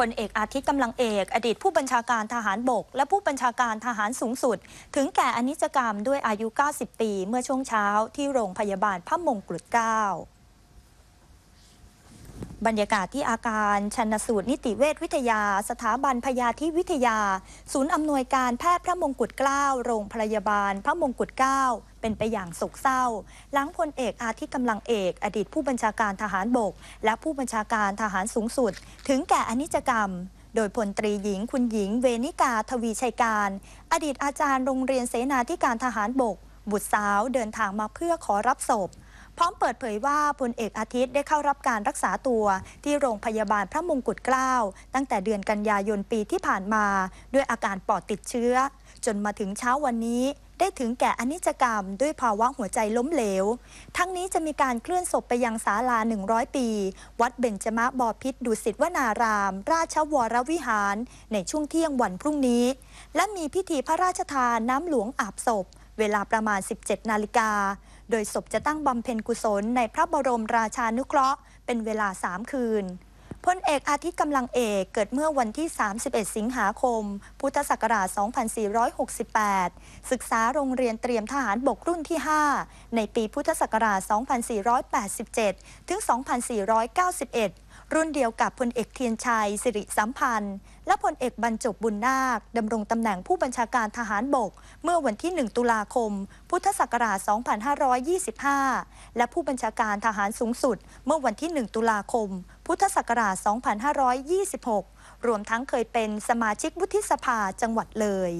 พลเอกอาทิตย์กำลังเอกอดีตผู้บัญชาการทหารบกและผู้บัญชาการทหารสูงสุด ถึงแก่อนิจกรรมด้วยอายุ 90 ปีเมื่อช่วงเช้าที่โรงพยาบาลพระมงกุฎเกล้าบรรยากาศที่อาการชันสูตรนิติเวชวิทยา สถาบันพยาธิวิทยา ศูนย์อำนวยการแพทย์พระมงกุฎเกล้าโรงพยาบาล พระมงกุฎเกล้า เป็นไปอย่างโศกเศร้า หลังพลเอกอาทิตย์กำลังเอก อดีตผู้บัญชาการทหารบก และผู้บัญชาการทหารสูงสุด ถึงแก่อนิจกรรม โดยพลตรีหญิงคุณหญิงเวนิกาทวีชัยการ อดีตอาจารย์โรงเรียนเสนาธิการทหารบกบุตรสาวเดินทางมาเพื่อขอรับศพพร้อมเปิดเผยว่าพลเอกอาทิตย์ได้เข้ารับการรักษาตัวที่โรงพยาบาลพระมงกุฎเกล้าตั้งแต่เดือนกันยายนปีที่ผ่านมา ด้วยอาการปอดติดเชื้อ จนมาถึงเช้าวันนี้ ได้ถึงแก่อนิจกรรม ด้วยภาวะหัวใจล้มเหลว ทั้งนี้จะมีการเคลื่อนศพไปยังศาลา 100 ปี วัดเบญจมะบอพิษดุสิตวนาราม ราชวรวิหาร ในช่วงเที่ยงวันพรุ่งนี้ และมีพิธีพระราชทานน้ำหลวงอาบศพ เวลาประมาณ 17 นาฬิกาโดยศพจะตั้งบำเพ็ญกุศล ในพระบรมราชานุเคราะห์ เป็นเวลา 3 คืน พลเอกอาทิตย์กำลังเอกเกิดเมื่อวันที่ 31 สิงหาคม พุทธศักราช 2468 ศึกษาโรงเรียนเตรียมทหารบกรุ่นที่ 5 ในปีพุทธศักราช 2487 ถึง 2491รุ่นเดียวกับพลเอกเทียนชัยสิริสัมพันธ์และพลเอกบรรจบบุญนาคดำรงตำแหน่งผู้บัญชาการทหารบกเมื่อวันที่ 1 ตุลาคม พุทธศักราช 2525 และผู้บัญชาการทหารสูงสุด เมื่อวันที่ 1 ตุลาคม พุทธศักราช 2526 รวมทั้งเคยเป็นสมาชิกวุฒิสภาจังหวัดเลย